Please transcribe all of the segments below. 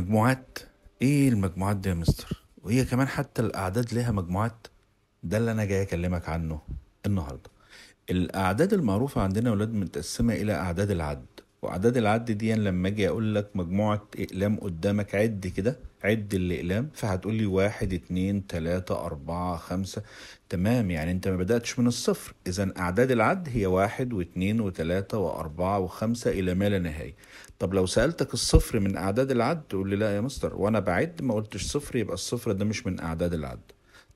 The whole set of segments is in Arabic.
مجموعات ايه المجموعات دي يا مستر وهي كمان حتى الاعداد ليها مجموعات ده اللي انا جاي اكلمك عنه النهارده الاعداد المعروفه عندنا ولاد متقسمه الى اعداد العد واعداد العد دي لما اجي اقول لك مجموعه اقلام قدامك عد كده عد الاقلام فهتقول لي واحد اتنين تلاته اربعه خمسه تمام يعني انت ما بداتش من الصفر اذا اعداد العد هي واحد واتنين وتلاته واربعه وخمسه الى ما لا نهايه طب لو سالتك الصفر من اعداد العد تقول لي لا يا مستر وانا بعد ما قلتش صفر يبقى الصفر ده مش من اعداد العد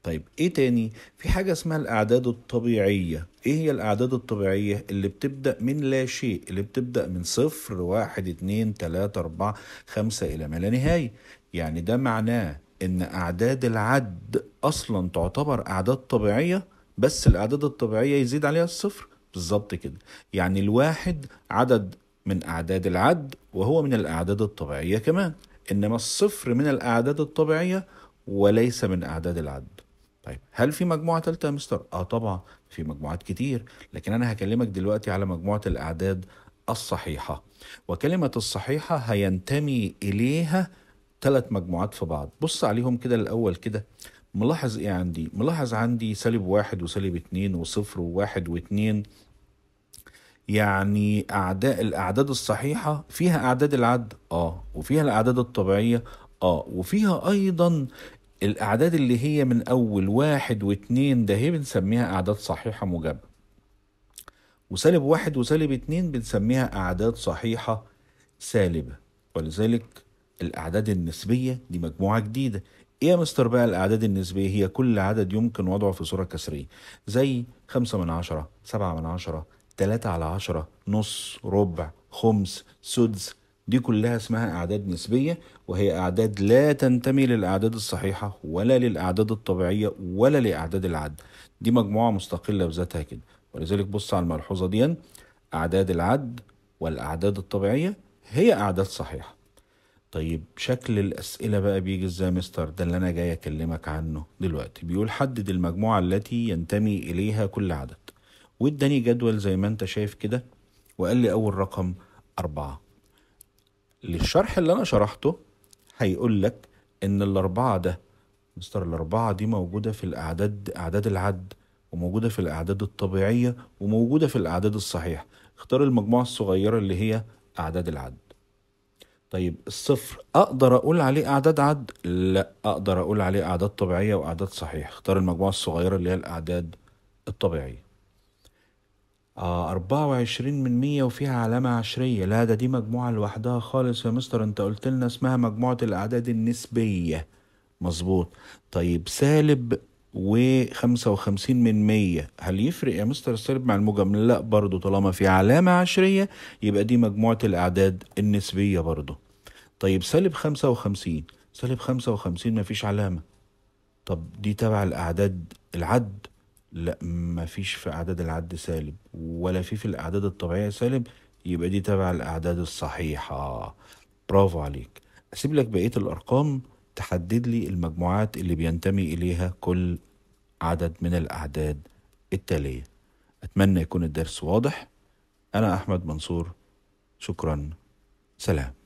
طيب ايه تاني في حاجة اسمها الاعداد الطبيعية ايه هي الاعداد الطبيعية اللي بتبدأ من لا شيء اللي بتبدأ من صفر واحد اتنين تلاتة اربعة خمسة الى ما لا نهاية يعني ده معناه ان اعداد العد اصلا تعتبر اعداد طبيعية بس الاعداد الطبيعية يزيد عليها الصفر بالظبط كده يعني الواحد عدد من اعداد العد وهو من الاعداد الطبيعية كمان انما الصفر من الاعداد الطبيعية وليس من اعداد العد طيب هل في مجموعة ثالثة يا مستر؟ اه طبعا في مجموعات كتير لكن انا هكلمك دلوقتي على مجموعة الاعداد الصحيحة وكلمة الصحيحة هينتمي اليها ثلاث مجموعات في بعض بص عليهم كده الاول كده ملاحظ ايه عندي؟ ملاحظ عندي سالب واحد وسالب اتنين وصفر وواحد واتنين يعني اعداء الاعداد الصحيحه فيها اعداد العد اه وفيها الاعداد الطبيعيه اه وفيها ايضا الأعداد اللي هي من أول واحد واتنين ده هي بنسميها أعداد صحيحة موجبة وسالب واحد وسالب اتنين بنسميها أعداد صحيحة سالبة ولذلك الأعداد النسبية دي مجموعة جديدة ايه يا مستر بقى الاعداد النسبيه هي كل عدد يمكن وضعه في صوره كسريه زي خمسة من عشرة سبعة من عشرة تلاتة على عشرة نص ربع خمس سدس دي كلها اسمها أعداد نسبية وهي أعداد لا تنتمي للأعداد الصحيحة ولا للأعداد الطبيعية ولا لأعداد العد دي مجموعة مستقلة بذاتها كده ولذلك بص على الملحوظة دي أعداد العد والأعداد الطبيعية هي أعداد صحيحة طيب شكل الأسئلة بقى بيجي إزاي مستر ده اللي أنا جاي أكلمك عنه دلوقتي بيقول حدد المجموعة التي ينتمي إليها كل عدد واداني جدول زي ما أنت شايف كده وقال لي أول رقم أربعة للشرح اللي انا شرحته هيقول لك ان الاربعه ده مستر الاربعه دي موجوده في الاعداد اعداد العد وموجوده في الاعداد الطبيعيه وموجوده في الاعداد الصحيح اختار المجموعه الصغيره اللي هي اعداد العد طيب الصفر اقدر اقول عليه اعداد عد لا اقدر اقول عليه اعداد طبيعيه واعداد صحيح اختار المجموعه الصغيره اللي هي الاعداد الطبيعيه آه 24 من 100 وفيها علامة عشرية لا ده دي مجموعة لوحدها خالص يا مستر انت قلت لنا اسمها مجموعة الأعداد النسبية مظبوط طيب سالب و وخمسين من مية هل يفرق يا مستر السالب مع المجمل؟ لا برضو طالما في علامة عشرية يبقى دي مجموعة الأعداد النسبية برضو طيب سالب خمسة وخمسين سالب خمسة وخمسين مفيش علامة طب دي تبع الأعداد العد لا ما فيش في اعداد العد سالب ولا في في الاعداد الطبيعيه سالب يبقى دي تبع الاعداد الصحيحه برافو عليك اسيب لك بقيه الارقام تحدد لي المجموعات اللي بينتمي اليها كل عدد من الاعداد التاليه اتمنى يكون الدرس واضح انا احمد منصور شكرا سلام